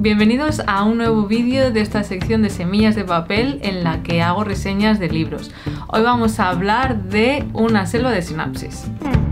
Bienvenidos a un nuevo vídeo de esta sección de semillas de papel en la que hago reseñas de libros. Hoy vamos a hablar de Una selva de sinapsis. Hmm.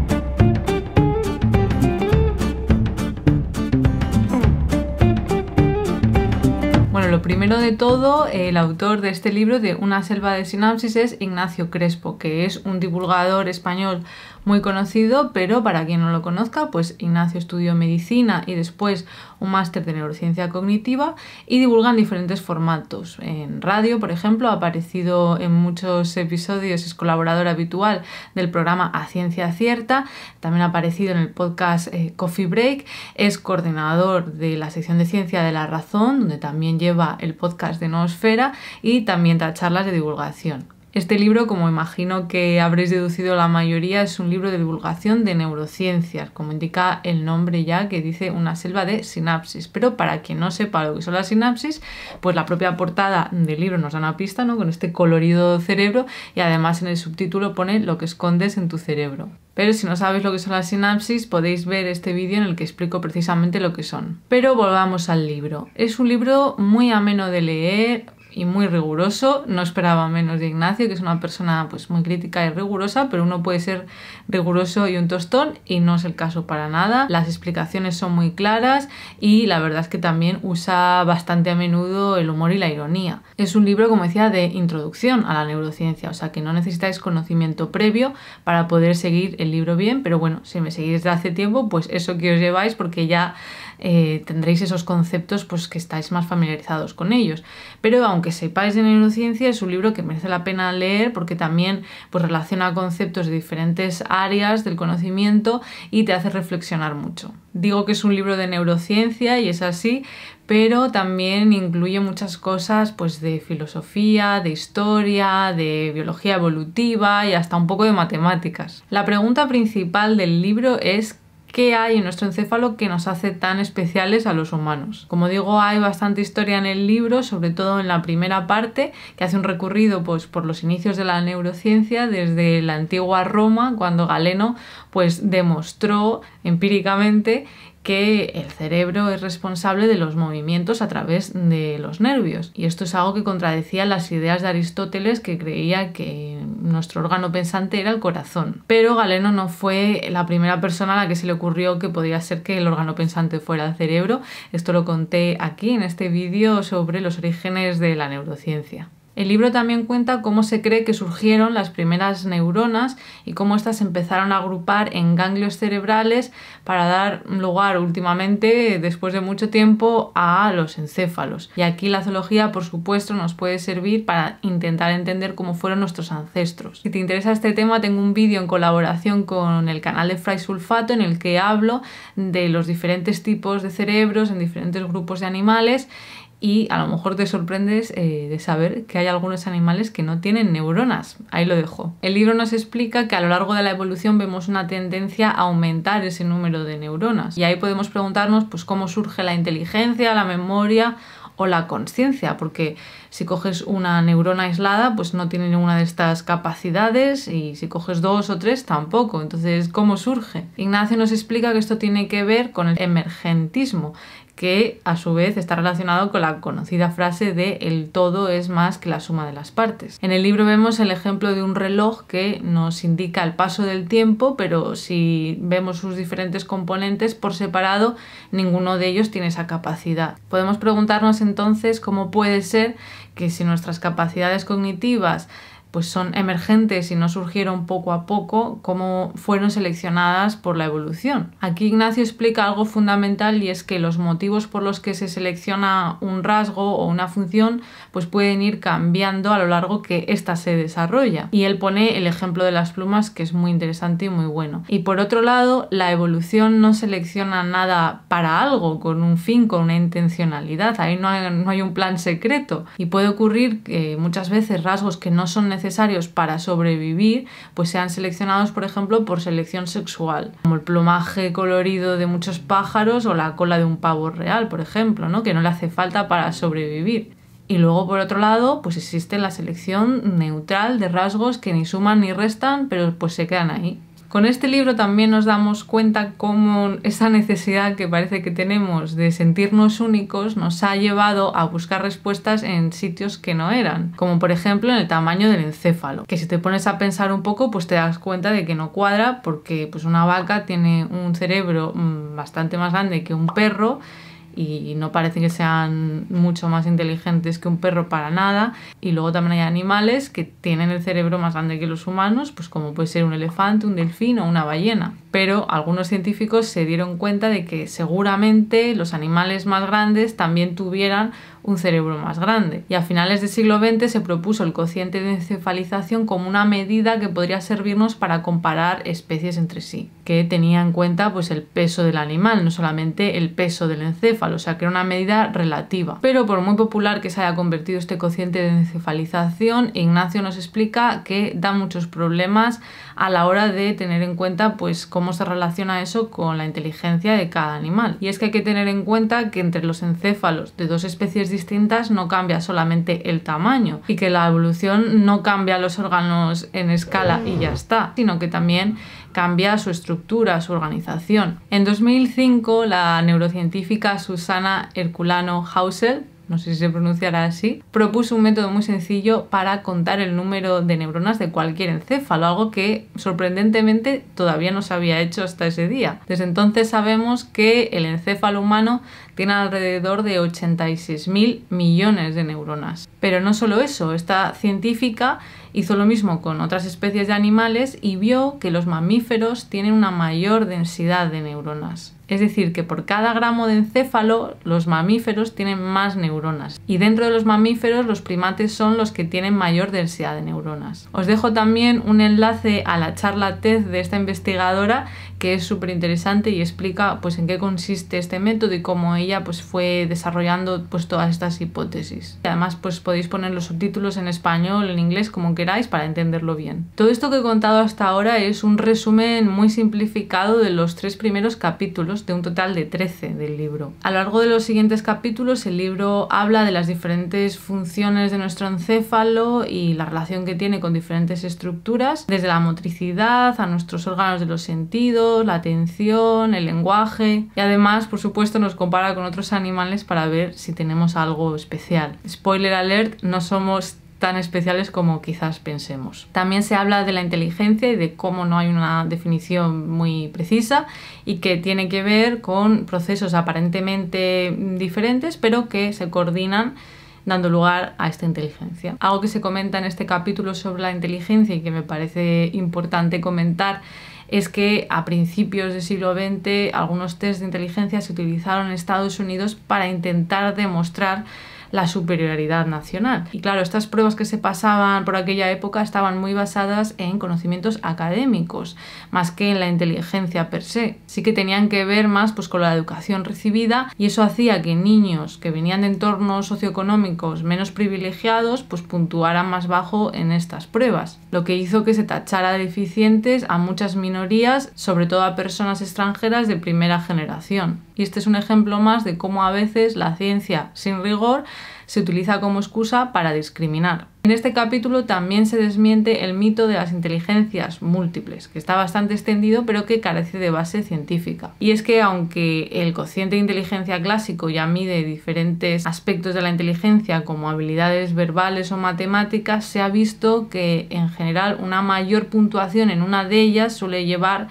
primero de todo, el autor de este libro de Una selva de sinapsis es Ignacio Crespo, que es un divulgador español muy conocido, pero para quien no lo conozca, pues Ignacio estudió medicina y después un máster de neurociencia cognitiva y divulga en diferentes formatos. En radio, por ejemplo, ha aparecido en muchos episodios, es colaborador habitual del programa A Ciencia Cierta, también ha aparecido en el podcast eh, Coffee Break, es coordinador de la sección de ciencia de la razón, donde también lleva el podcast de Noosfera y también da charlas de divulgación. Este libro, como imagino que habréis deducido la mayoría, es un libro de divulgación de neurociencias, como indica el nombre ya que dice una selva de sinapsis. Pero para quien no sepa lo que son las sinapsis, pues la propia portada del libro nos da una pista, ¿no? Con este colorido cerebro y además en el subtítulo pone lo que escondes en tu cerebro. Pero si no sabéis lo que son las sinapsis, podéis ver este vídeo en el que explico precisamente lo que son. Pero volvamos al libro. Es un libro muy ameno de leer, y muy riguroso. No esperaba menos de Ignacio, que es una persona pues muy crítica y rigurosa, pero uno puede ser riguroso y un tostón y no es el caso para nada. Las explicaciones son muy claras y la verdad es que también usa bastante a menudo el humor y la ironía. Es un libro, como decía, de introducción a la neurociencia, o sea que no necesitáis conocimiento previo para poder seguir el libro bien, pero bueno, si me seguís desde hace tiempo, pues eso que os lleváis porque ya eh, tendréis esos conceptos pues, que estáis más familiarizados con ellos. Pero aunque sepáis de neurociencia, es un libro que merece la pena leer porque también pues, relaciona conceptos de diferentes áreas del conocimiento y te hace reflexionar mucho. Digo que es un libro de neurociencia y es así, pero también incluye muchas cosas pues de filosofía, de historia, de biología evolutiva y hasta un poco de matemáticas. La pregunta principal del libro es qué hay en nuestro encéfalo que nos hace tan especiales a los humanos. Como digo, hay bastante historia en el libro, sobre todo en la primera parte, que hace un recorrido pues, por los inicios de la neurociencia desde la antigua Roma, cuando Galeno pues, demostró empíricamente que el cerebro es responsable de los movimientos a través de los nervios. Y esto es algo que contradecía las ideas de Aristóteles que creía que nuestro órgano pensante era el corazón. Pero Galeno no fue la primera persona a la que se le ocurrió que podría ser que el órgano pensante fuera el cerebro. Esto lo conté aquí en este vídeo sobre los orígenes de la neurociencia. El libro también cuenta cómo se cree que surgieron las primeras neuronas y cómo éstas empezaron a agrupar en ganglios cerebrales para dar lugar últimamente, después de mucho tiempo, a los encéfalos. Y aquí la zoología, por supuesto, nos puede servir para intentar entender cómo fueron nuestros ancestros. Si te interesa este tema, tengo un vídeo en colaboración con el canal de Fry Sulfato en el que hablo de los diferentes tipos de cerebros en diferentes grupos de animales y a lo mejor te sorprendes eh, de saber que hay algunos animales que no tienen neuronas. Ahí lo dejo. El libro nos explica que a lo largo de la evolución vemos una tendencia a aumentar ese número de neuronas y ahí podemos preguntarnos pues cómo surge la inteligencia, la memoria o la conciencia, porque si coges una neurona aislada, pues no tiene ninguna de estas capacidades y si coges dos o tres tampoco. Entonces, ¿cómo surge? Ignacio nos explica que esto tiene que ver con el emergentismo que a su vez está relacionado con la conocida frase de el todo es más que la suma de las partes. En el libro vemos el ejemplo de un reloj que nos indica el paso del tiempo, pero si vemos sus diferentes componentes por separado, ninguno de ellos tiene esa capacidad. Podemos preguntarnos entonces cómo puede ser que si nuestras capacidades cognitivas pues son emergentes y no surgieron poco a poco, como fueron seleccionadas por la evolución. Aquí Ignacio explica algo fundamental y es que los motivos por los que se selecciona un rasgo o una función pues pueden ir cambiando a lo largo que ésta se desarrolla. Y él pone el ejemplo de las plumas que es muy interesante y muy bueno. Y por otro lado, la evolución no selecciona nada para algo, con un fin, con una intencionalidad. Ahí no hay, un plan secreto. Y puede ocurrir que muchas veces rasgos que no son necesarios para sobrevivir, pues sean seleccionados, por ejemplo, por selección sexual, como el plumaje colorido de muchos pájaros o la cola de un pavo real, por ejemplo, ¿no? que no le hace falta para sobrevivir. Y luego, por otro lado, pues existe la selección neutral de rasgos que ni suman ni restan, pero pues se quedan ahí. Con este libro también nos damos cuenta cómo esa necesidad que parece que tenemos de sentirnos únicos nos ha llevado a buscar respuestas en sitios que no eran, como por ejemplo en el tamaño del encéfalo, que si te pones a pensar un poco pues te das cuenta de que no cuadra porque pues una vaca tiene un cerebro mm, bastante más grande que un perro y no parece que sean mucho más inteligentes que un perro para nada. Y luego también hay animales que tienen el cerebro más grande que los humanos, pues como puede ser un elefante, un delfín o una ballena. Pero algunos científicos se dieron cuenta de que seguramente los animales más grandes también tuvieran un cerebro más grande. Y a finales del siglo XX se propuso el cociente de encefalización como una medida que podría servirnos para comparar especies entre sí, que tenía en cuenta pues el peso del animal, no solamente el peso del encéfalo, o sea que era una medida relativa. Pero por muy popular que se haya convertido este cociente de encefalización, Ignacio nos explica que da muchos problemas a la hora de tener en cuenta pues cómo se relaciona eso con la inteligencia de cada animal. Y es que hay que tener en cuenta que entre los encéfalos de dos especies distintas no cambia solamente el tamaño y que la evolución no cambia los órganos en escala y ya está, sino que también cambia su estructura, su organización. En 2005, la neurocientífica Susana Herculano Hausel no sé si se pronunciará así, propuso un método muy sencillo para contar el número de neuronas de cualquier encéfalo, algo que sorprendentemente todavía no se había hecho hasta ese día. Desde entonces sabemos que el encéfalo humano tiene alrededor de 86.000 millones de neuronas. Pero no solo eso, esta científica hizo lo mismo con otras especies de animales y vio que los mamíferos tienen una mayor densidad de neuronas. Es decir, que por cada gramo de encéfalo los mamíferos tienen más neuronas. Y dentro de los mamíferos los primates son los que tienen mayor densidad de neuronas. Os dejo también un enlace a la charla TED de esta investigadora que es súper interesante y explica pues en qué consiste este método y cómo ella pues fue desarrollando pues todas estas hipótesis. además pues podéis poner los subtítulos en español, en inglés, como queráis para entenderlo bien. Todo esto que he contado hasta ahora es un resumen muy simplificado de los tres primeros capítulos de un total de 13 del libro. A lo largo de los siguientes capítulos, el libro habla de las diferentes funciones de nuestro encéfalo y la relación que tiene con diferentes estructuras, desde la motricidad a nuestros órganos de los sentidos, la atención, el lenguaje y además, por supuesto, nos compara con otros animales para ver si tenemos algo especial. Spoiler alert, no somos tan especiales como quizás pensemos. También se habla de la inteligencia y de cómo no hay una definición muy precisa y que tiene que ver con procesos aparentemente diferentes pero que se coordinan dando lugar a esta inteligencia. Algo que se comenta en este capítulo sobre la inteligencia y que me parece importante comentar es que a principios del siglo XX algunos test de inteligencia se utilizaron en Estados Unidos para intentar demostrar la superioridad nacional. Y claro, estas pruebas que se pasaban por aquella época estaban muy basadas en conocimientos académicos, más que en la inteligencia per se. Sí que tenían que ver más pues, con la educación recibida y eso hacía que niños que venían de entornos socioeconómicos menos privilegiados pues puntuaran más bajo en estas pruebas, lo que hizo que se tachara de deficientes a muchas minorías, sobre todo a personas extranjeras de primera generación. Y este es un ejemplo más de cómo a veces la ciencia sin rigor se utiliza como excusa para discriminar. En este capítulo también se desmiente el mito de las inteligencias múltiples, que está bastante extendido pero que carece de base científica. Y es que aunque el cociente de inteligencia clásico ya mide diferentes aspectos de la inteligencia como habilidades verbales o matemáticas, se ha visto que en general una mayor puntuación en una de ellas suele llevar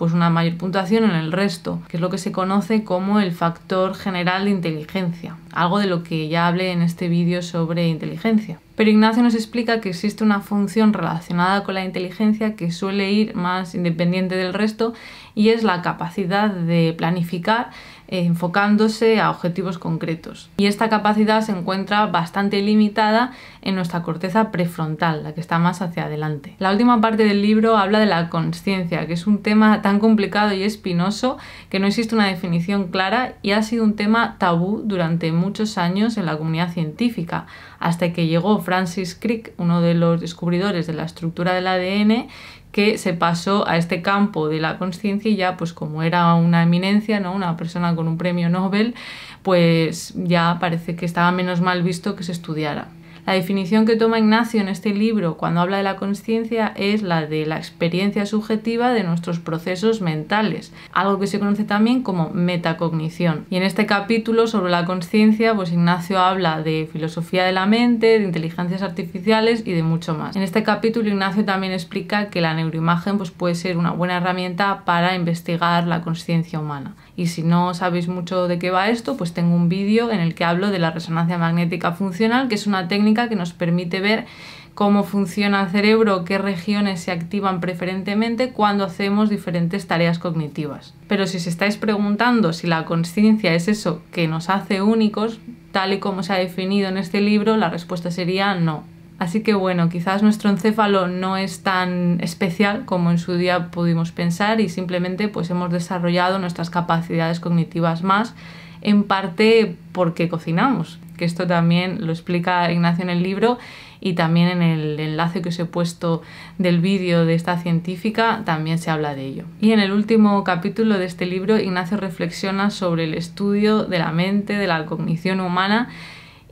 pues una mayor puntuación en el resto, que es lo que se conoce como el factor general de inteligencia, algo de lo que ya hablé en este vídeo sobre inteligencia. Pero Ignacio nos explica que existe una función relacionada con la inteligencia que suele ir más independiente del resto y es la capacidad de planificar eh, enfocándose a objetivos concretos. Y esta capacidad se encuentra bastante limitada en nuestra corteza prefrontal, la que está más hacia adelante. La última parte del libro habla de la conciencia, que es un tema tan complicado y espinoso que no existe una definición clara y ha sido un tema tabú durante muchos años en la comunidad científica, hasta que llegó Francis Crick, uno de los descubridores de la estructura del ADN, que se pasó a este campo de la conciencia y ya pues como era una eminencia, ¿no? una persona con un premio Nobel, pues ya parece que estaba menos mal visto que se estudiara. La definición que toma Ignacio en este libro cuando habla de la conciencia es la de la experiencia subjetiva de nuestros procesos mentales, algo que se conoce también como metacognición. Y en este capítulo sobre la conciencia, pues Ignacio habla de filosofía de la mente, de inteligencias artificiales y de mucho más. En este capítulo Ignacio también explica que la neuroimagen pues, puede ser una buena herramienta para investigar la conciencia humana. Y si no sabéis mucho de qué va esto, pues tengo un vídeo en el que hablo de la resonancia magnética funcional, que es una técnica que nos permite ver cómo funciona el cerebro, qué regiones se activan preferentemente cuando hacemos diferentes tareas cognitivas. Pero si os estáis preguntando si la conciencia es eso que nos hace únicos, tal y como se ha definido en este libro, la respuesta sería no. Así que bueno, quizás nuestro encéfalo no es tan especial como en su día pudimos pensar y simplemente pues hemos desarrollado nuestras capacidades cognitivas más, en parte porque cocinamos, que esto también lo explica Ignacio en el libro y también en el enlace que os he puesto del vídeo de esta científica también se habla de ello. Y en el último capítulo de este libro Ignacio reflexiona sobre el estudio de la mente, de la cognición humana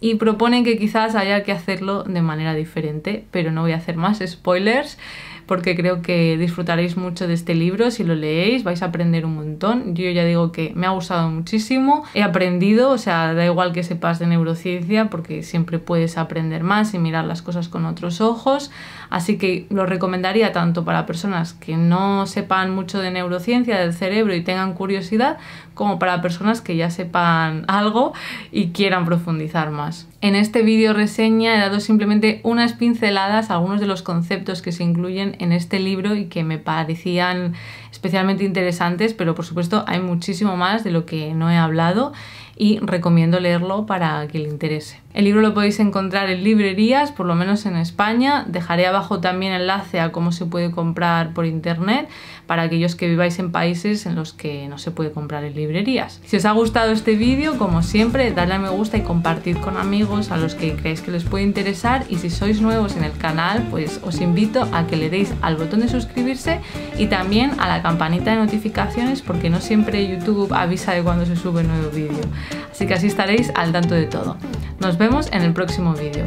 y proponen que quizás haya que hacerlo de manera diferente, pero no voy a hacer más spoilers porque creo que disfrutaréis mucho de este libro si lo leéis, vais a aprender un montón. Yo ya digo que me ha gustado muchísimo, he aprendido, o sea, da igual que sepas de neurociencia porque siempre puedes aprender más y mirar las cosas con otros ojos, así que lo recomendaría tanto para personas que no sepan mucho de neurociencia del cerebro y tengan curiosidad, como para personas que ya sepan algo y quieran profundizar más. En este vídeo reseña he dado simplemente unas pinceladas a algunos de los conceptos que se incluyen en este libro y que me parecían especialmente interesantes, pero por supuesto hay muchísimo más de lo que no he hablado y recomiendo leerlo para que le interese. El libro lo podéis encontrar en librerías, por lo menos en España. Dejaré abajo también enlace a cómo se puede comprar por internet para aquellos que viváis en países en los que no se puede comprar en librerías. Si os ha gustado este vídeo, como siempre, dadle a me gusta y compartid con amigos a los que creéis que les puede interesar y si sois nuevos en el canal, pues os invito a que le deis al botón de suscribirse y también a la campanita de notificaciones porque no siempre YouTube avisa de cuando se sube un nuevo vídeo. Así que así estaréis al tanto de todo. Nos vemos en el próximo vídeo.